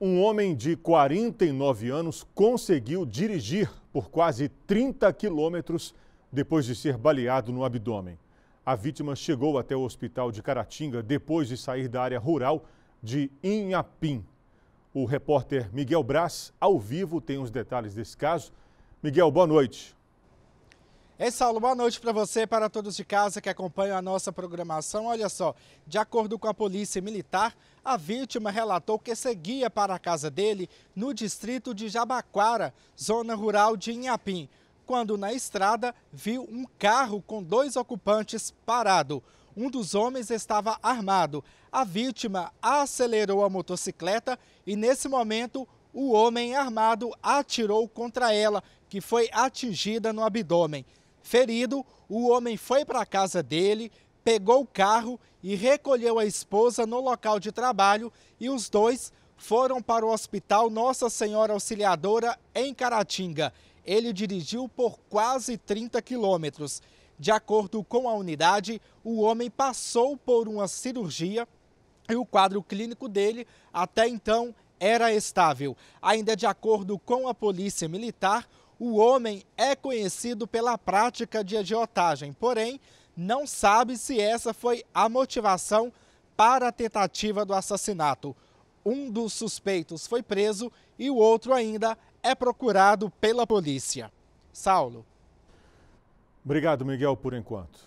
Um homem de 49 anos conseguiu dirigir por quase 30 quilômetros depois de ser baleado no abdômen. A vítima chegou até o hospital de Caratinga depois de sair da área rural de Inhapim. O repórter Miguel Braz, ao vivo, tem os detalhes desse caso. Miguel, boa noite. Ei, Saulo, boa noite para você e para todos de casa que acompanham a nossa programação. Olha só, de acordo com a polícia militar, a vítima relatou que seguia para a casa dele no distrito de Jabaquara, zona rural de Inhapim, quando na estrada viu um carro com dois ocupantes parado. Um dos homens estava armado. A vítima acelerou a motocicleta e, nesse momento, o homem armado atirou contra ela, que foi atingida no abdômen. Ferido, o homem foi para a casa dele, pegou o carro e recolheu a esposa no local de trabalho e os dois foram para o Hospital Nossa Senhora Auxiliadora em Caratinga. Ele dirigiu por quase 30 quilômetros. De acordo com a unidade, o homem passou por uma cirurgia e o quadro clínico dele até então era estável. Ainda de acordo com a Polícia Militar, o homem é conhecido pela prática de agiotagem, porém, não sabe se essa foi a motivação para a tentativa do assassinato. Um dos suspeitos foi preso e o outro ainda é procurado pela polícia. Saulo. Obrigado, Miguel, por enquanto.